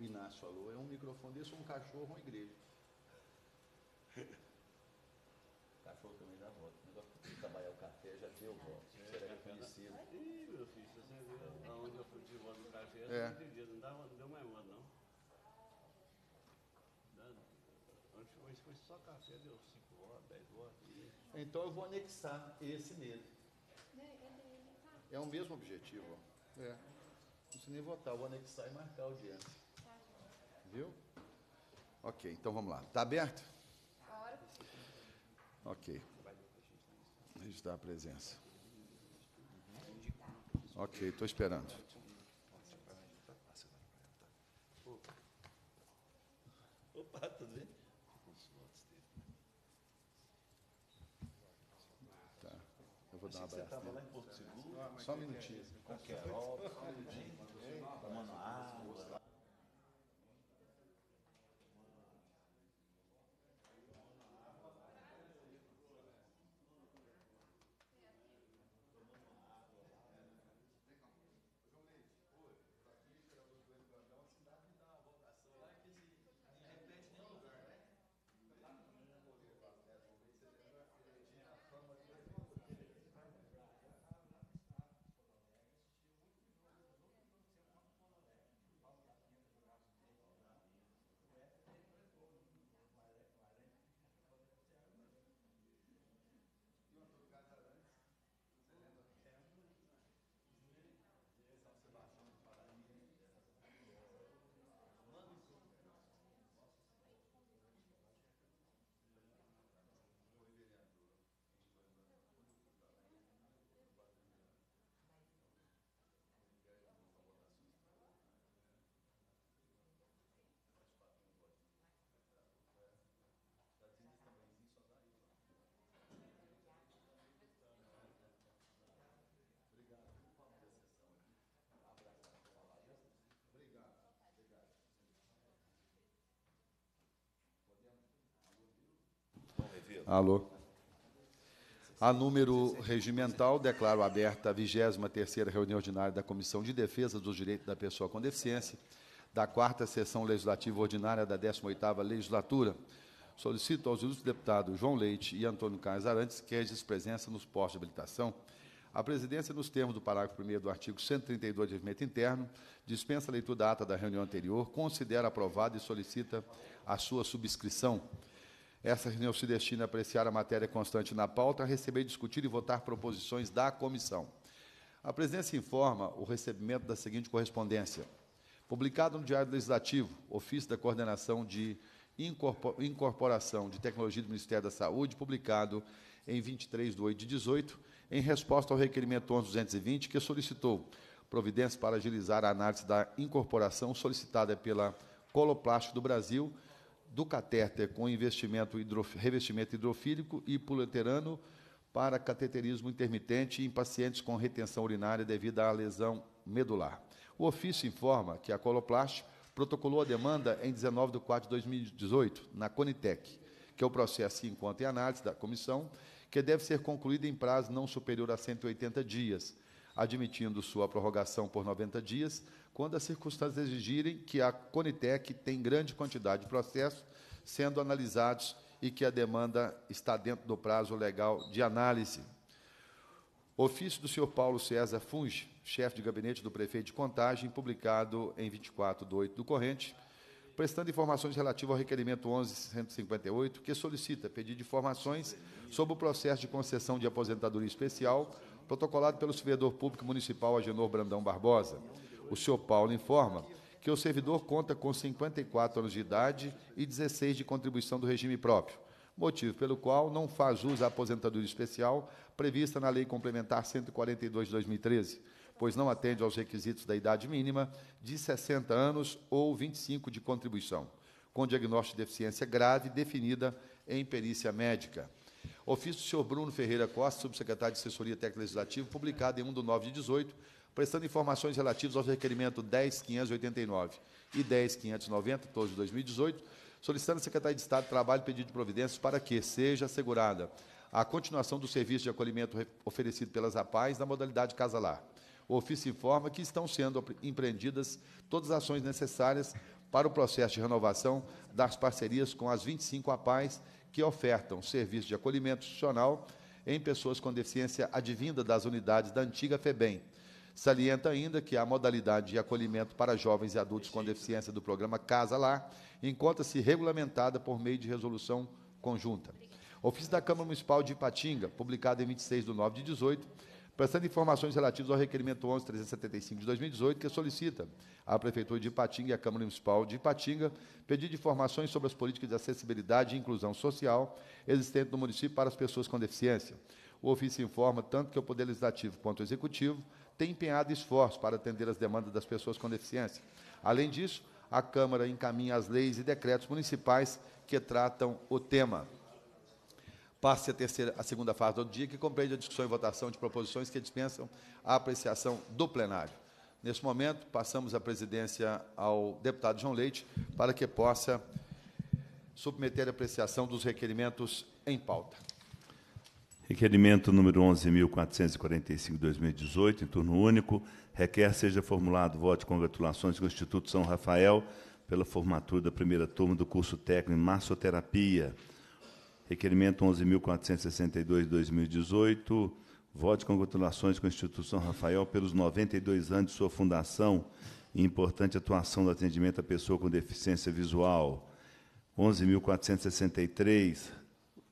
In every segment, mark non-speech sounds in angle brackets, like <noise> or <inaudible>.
o Inácio falou, é um microfone desse é um cachorro ou igreja. <laughs> cachorro também dá voto. O negócio de trabalhar o café já deu voto. É, Será reconhecido. Ih, meu filho, você viu é. aonde eu fui de voto no café, eu é. não entendi, não, dá, não deu mais voto, não. Antes foi, só café, deu 5 votos, 10 votos. Então eu vou anexar esse nele. É o mesmo objetivo. Ó. É. Não precisa nem votar, eu vou anexar e marcar a audiência. Viu? Ok, então vamos lá. Está aberto? Ok. Registrar a presença. Ok, estou esperando. Opa, tá tudo bem? Tá. Eu vou dar uma abraço. Você estava lá em Porto Seguro? Só um minutinho. Qualquer hora, tomando água. Alô? A número regimental, declaro aberta a 23ª reunião ordinária da Comissão de Defesa dos Direitos da Pessoa com Deficiência, da 4 Sessão Legislativa Ordinária da 18ª Legislatura. Solicito aos ilustres deputados João Leite e Antônio Carlos Arantes queijes presença nos postos de habilitação. A presidência, nos termos do parágrafo 1 do artigo 132 do Regimento Interno, dispensa a leitura da ata da reunião anterior, considera aprovada e solicita a sua subscrição. Essa reunião se destina a apreciar a matéria constante na pauta, a receber, discutir e votar proposições da comissão. A presidência informa o recebimento da seguinte correspondência. Publicado no Diário Legislativo, ofício da coordenação de incorporação de tecnologia do Ministério da Saúde, publicado em 23 de 8 de 18, em resposta ao requerimento 11.220, que solicitou providências para agilizar a análise da incorporação solicitada pela Coloplast do Brasil, do catéter com investimento revestimento hidrofílico e puleterano para cateterismo intermitente em pacientes com retenção urinária devido à lesão medular. O ofício informa que a Coloplast protocolou a demanda em 19 de 4 de 2018 na Conitec, que é o processo enquanto em análise da comissão, que deve ser concluído em prazo não superior a 180 dias admitindo sua prorrogação por 90 dias, quando as circunstâncias exigirem que a Conitec tem grande quantidade de processos sendo analisados e que a demanda está dentro do prazo legal de análise. Ofício do senhor Paulo César Funge, chefe de gabinete do prefeito de Contagem, publicado em 24 de 8 do corrente, prestando informações relativas ao requerimento 11158, que solicita pedido de informações sobre o processo de concessão de aposentadoria especial protocolado pelo servidor público municipal Agenor Brandão Barbosa. O senhor Paulo informa que o servidor conta com 54 anos de idade e 16 de contribuição do regime próprio, motivo pelo qual não faz uso da aposentadoria especial prevista na Lei Complementar 142 de 2013, pois não atende aos requisitos da idade mínima de 60 anos ou 25 de contribuição, com diagnóstico de deficiência grave definida em perícia médica. Ofício do senhor Bruno Ferreira Costa, subsecretário de Assessoria Técnica Legislativa, publicado em 1 de 9 de 18, prestando informações relativas aos requerimentos 10.589 e 10.590, todos de 2018, solicitando à Secretaria de Estado do Trabalho pedido de providências para que seja assegurada a continuação do serviço de acolhimento oferecido pelas APAES na modalidade casalar. O ofício informa que estão sendo empreendidas todas as ações necessárias para o processo de renovação das parcerias com as 25 APAES que ofertam serviço de acolhimento institucional em pessoas com deficiência advinda das unidades da antiga FEBEM. Salienta ainda que a modalidade de acolhimento para jovens e adultos com deficiência do programa Casa Lá encontra-se regulamentada por meio de resolução conjunta. Ofício da Câmara Municipal de Ipatinga, publicado em 26 de 9 de 18, prestando informações relativas ao requerimento 11.375 de 2018, que solicita à Prefeitura de Ipatinga e à Câmara Municipal de Ipatinga pedido de informações sobre as políticas de acessibilidade e inclusão social existentes no município para as pessoas com deficiência. O ofício informa tanto que o Poder Legislativo quanto o Executivo têm empenhado esforços para atender as demandas das pessoas com deficiência. Além disso, a Câmara encaminha as leis e decretos municipais que tratam o tema passe a, terceira, a segunda fase do dia, que compreende a discussão e votação de proposições que dispensam a apreciação do plenário. Neste momento, passamos a presidência ao deputado João Leite para que possa submeter a apreciação dos requerimentos em pauta. Requerimento número 11.445-2018, em turno único, requer seja formulado voto de congratulações do Instituto São Rafael pela formatura da primeira turma do curso técnico em massoterapia. Requerimento 11.462 2018. voto de congratulações com a Instituição Rafael pelos 92 anos de sua fundação e importante atuação do atendimento à pessoa com deficiência visual. 11.463.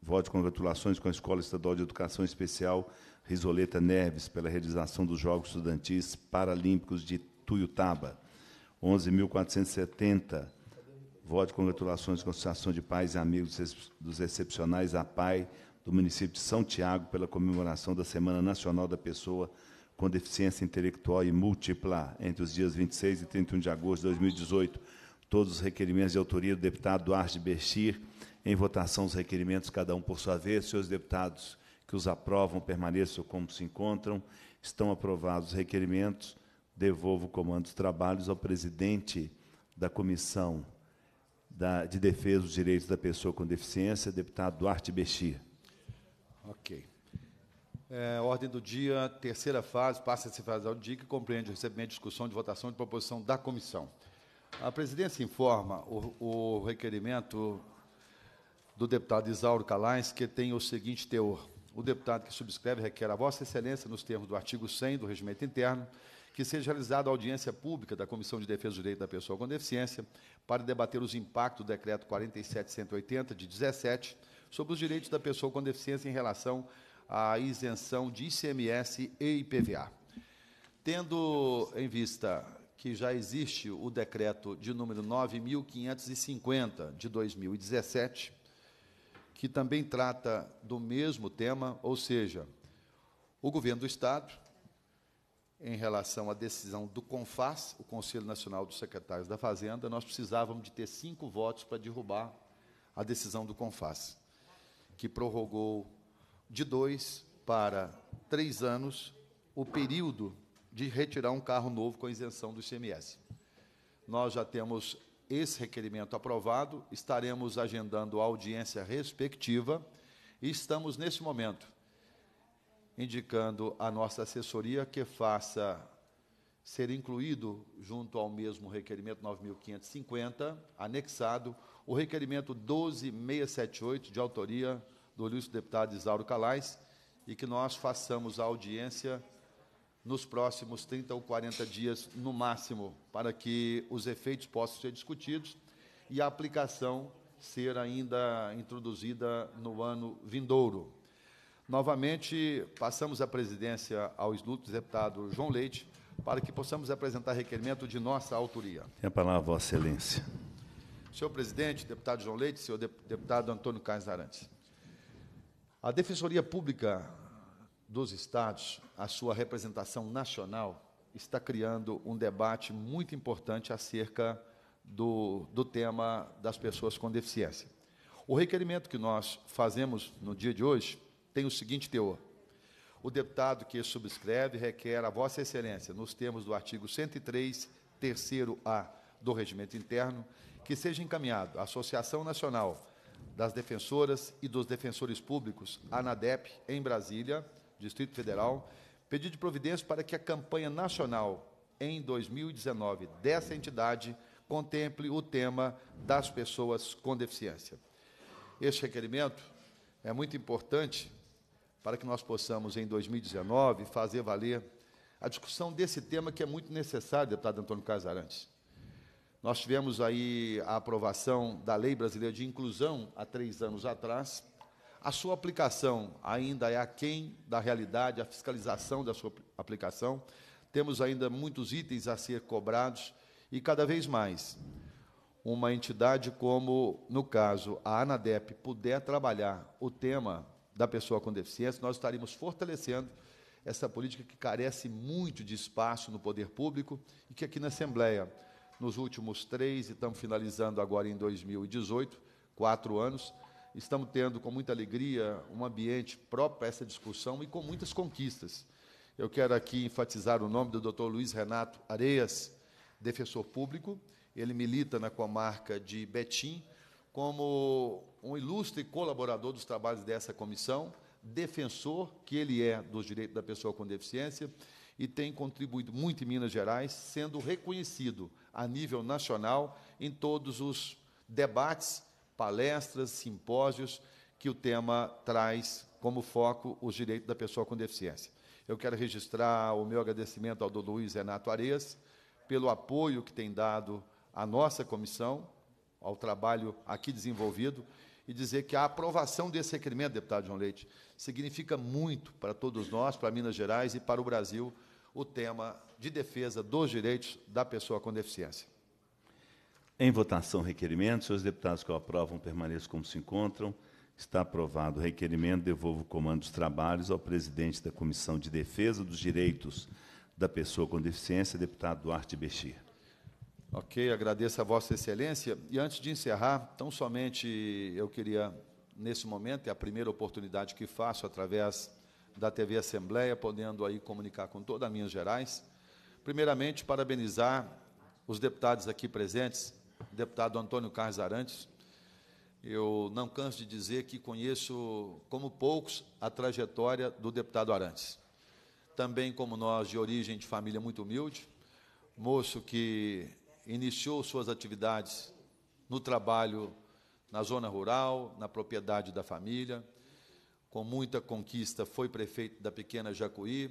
voto de congratulações com a Escola Estadual de Educação Especial Risoleta Neves pela realização dos Jogos Estudantis Paralímpicos de Tuiutaba. 11.470 Voto de congratulações e conciliação de pais e amigos dos excepcionais a PAI do município de São Tiago pela comemoração da Semana Nacional da Pessoa com Deficiência Intelectual e Múltipla entre os dias 26 e 31 de agosto de 2018. Todos os requerimentos de autoria do deputado Duarte Bechir. Em votação, os requerimentos, cada um por sua vez. Senhores deputados que os aprovam, permaneçam como se encontram. Estão aprovados os requerimentos. Devolvo o comando dos trabalhos ao presidente da comissão da, de Defesa dos Direitos da Pessoa com Deficiência, deputado Duarte Bexia. Ok. É, ordem do dia, terceira fase, passa a se fazer ao dia que compreende o recebimento, discussão de votação de proposição da comissão. A presidência informa o, o requerimento do deputado Isauro Calais, que tem o seguinte teor. O deputado que subscreve requer a Vossa Excelência, nos termos do artigo 100 do Regimento Interno, que seja realizada a audiência pública da Comissão de Defesa do Direito da Pessoa com Deficiência para debater os impactos do Decreto 47180, de 17, sobre os direitos da pessoa com deficiência em relação à isenção de ICMS e IPVA. Tendo em vista que já existe o decreto de número 9550 de 2017, que também trata do mesmo tema, ou seja, o governo do estado em relação à decisão do CONFAS, o Conselho Nacional dos Secretários da Fazenda, nós precisávamos de ter cinco votos para derrubar a decisão do CONFAS, que prorrogou de dois para três anos o período de retirar um carro novo com isenção do ICMS. Nós já temos esse requerimento aprovado, estaremos agendando a audiência respectiva e estamos, nesse momento, indicando à nossa assessoria que faça ser incluído junto ao mesmo requerimento 9550, anexado o requerimento 12678 de autoria do ilustre deputado Isauro Calais e que nós façamos a audiência nos próximos 30 ou 40 dias no máximo, para que os efeitos possam ser discutidos e a aplicação ser ainda introduzida no ano vindouro. Novamente, passamos a presidência ao ilustre deputado João Leite, para que possamos apresentar requerimento de nossa autoria. Tem a palavra, Vossa Excelência. Senhor presidente, deputado João Leite, senhor deputado Antônio Caes Arantes. A Defensoria Pública dos Estados, a sua representação nacional, está criando um debate muito importante acerca do, do tema das pessoas com deficiência. O requerimento que nós fazemos no dia de hoje tem o seguinte teor. O deputado que subscreve requer a Vossa Excelência, nos termos do artigo 103, terceiro A do Regimento Interno, que seja encaminhado à Associação Nacional das Defensoras e dos Defensores Públicos, ANADEP, em Brasília, Distrito Federal, pedido de providência para que a campanha nacional em 2019 dessa entidade contemple o tema das pessoas com deficiência. Este requerimento é muito importante para que nós possamos, em 2019, fazer valer a discussão desse tema que é muito necessário, deputado Antônio Casarantes. Nós tivemos aí a aprovação da Lei Brasileira de Inclusão há três anos atrás. A sua aplicação ainda é aquém da realidade, a fiscalização da sua aplicação. Temos ainda muitos itens a ser cobrados e, cada vez mais, uma entidade como, no caso, a ANADEP, puder trabalhar o tema da pessoa com deficiência, nós estaremos fortalecendo essa política que carece muito de espaço no poder público e que aqui na Assembleia, nos últimos três, e estamos finalizando agora em 2018, quatro anos, estamos tendo com muita alegria um ambiente próprio para essa discussão e com muitas conquistas. Eu quero aqui enfatizar o nome do Dr. Luiz Renato Areias, defensor público. Ele milita na comarca de Betim como um ilustre colaborador dos trabalhos dessa comissão, defensor que ele é dos direitos da pessoa com deficiência e tem contribuído muito em Minas Gerais, sendo reconhecido a nível nacional em todos os debates, palestras, simpósios que o tema traz como foco os direitos da pessoa com deficiência. Eu quero registrar o meu agradecimento ao do Luiz Renato Arez pelo apoio que tem dado à nossa comissão, ao trabalho aqui desenvolvido e dizer que a aprovação desse requerimento, deputado João Leite, significa muito para todos nós, para Minas Gerais e para o Brasil, o tema de defesa dos direitos da pessoa com deficiência. Em votação, requerimento. Senhores deputados que o aprovam, permaneçam como se encontram. Está aprovado o requerimento. Devolvo o comando dos trabalhos ao presidente da Comissão de Defesa dos Direitos da Pessoa com Deficiência, deputado Duarte Bexir. Ok, agradeço a Vossa Excelência. E antes de encerrar, tão somente eu queria, nesse momento, é a primeira oportunidade que faço através da TV Assembleia, podendo aí comunicar com toda a Minas Gerais. Primeiramente, parabenizar os deputados aqui presentes, deputado Antônio Carlos Arantes. Eu não canso de dizer que conheço, como poucos, a trajetória do deputado Arantes. Também, como nós, de origem de família muito humilde, moço que iniciou suas atividades no trabalho na zona rural, na propriedade da família. Com muita conquista, foi prefeito da pequena Jacuí,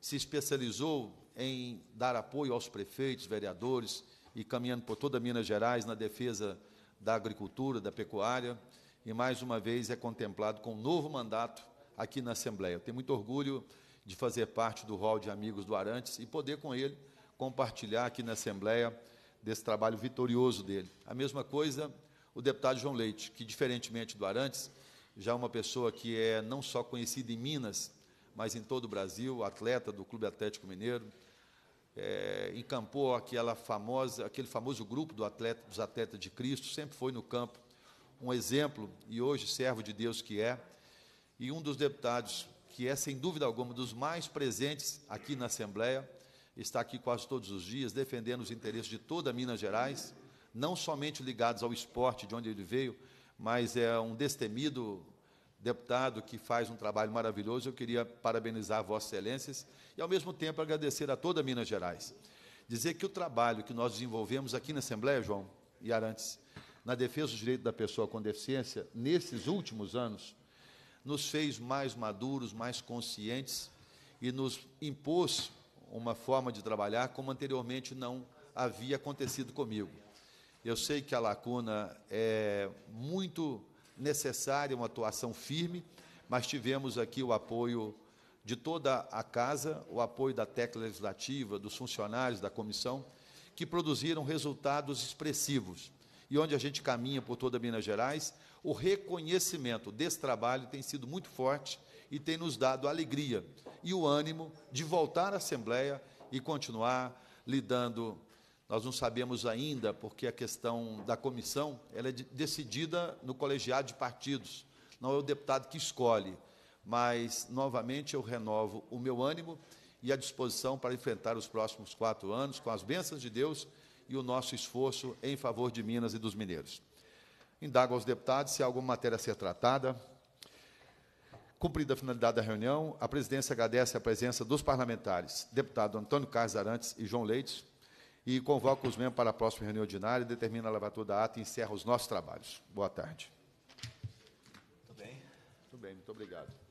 se especializou em dar apoio aos prefeitos, vereadores e caminhando por toda Minas Gerais na defesa da agricultura, da pecuária, e mais uma vez é contemplado com um novo mandato aqui na Assembleia. Eu tenho muito orgulho de fazer parte do rol de amigos do Arantes e poder com ele compartilhar aqui na Assembleia desse trabalho vitorioso dele. A mesma coisa o deputado João Leite, que diferentemente do Arantes, já é uma pessoa que é não só conhecida em Minas, mas em todo o Brasil, atleta do Clube Atlético Mineiro, é, encampou aquela famosa, aquele famoso grupo do atleta, dos atletas de Cristo, sempre foi no campo um exemplo e hoje servo de Deus que é, e um dos deputados que é sem dúvida alguma dos mais presentes aqui na Assembleia, está aqui quase todos os dias defendendo os interesses de toda Minas Gerais, não somente ligados ao esporte de onde ele veio, mas é um destemido deputado que faz um trabalho maravilhoso. Eu queria parabenizar Vossas Excelências e, ao mesmo tempo, agradecer a toda Minas Gerais. Dizer que o trabalho que nós desenvolvemos aqui na Assembleia, João e Arantes, na defesa dos direitos da pessoa com deficiência, nesses últimos anos, nos fez mais maduros, mais conscientes e nos impôs uma forma de trabalhar como anteriormente não havia acontecido comigo. Eu sei que a lacuna é muito necessária, uma atuação firme, mas tivemos aqui o apoio de toda a casa, o apoio da técnica legislativa, dos funcionários da comissão, que produziram resultados expressivos. E onde a gente caminha por toda Minas Gerais, o reconhecimento desse trabalho tem sido muito forte e tem nos dado a alegria e o ânimo de voltar à Assembleia e continuar lidando. Nós não sabemos ainda, porque a questão da comissão ela é decidida no colegiado de partidos, não é o deputado que escolhe. Mas, novamente, eu renovo o meu ânimo e a disposição para enfrentar os próximos quatro anos com as bênçãos de Deus e o nosso esforço em favor de Minas e dos mineiros. Indago aos deputados se há alguma matéria a ser tratada. Cumprida a finalidade da reunião, a presidência agradece a presença dos parlamentares, deputado Antônio Carlos Arantes e João Leites, e convoca os membros para a próxima reunião ordinária, determina a lavatura da ata e encerra os nossos trabalhos. Boa tarde. Muito bem. Muito bem, muito obrigado.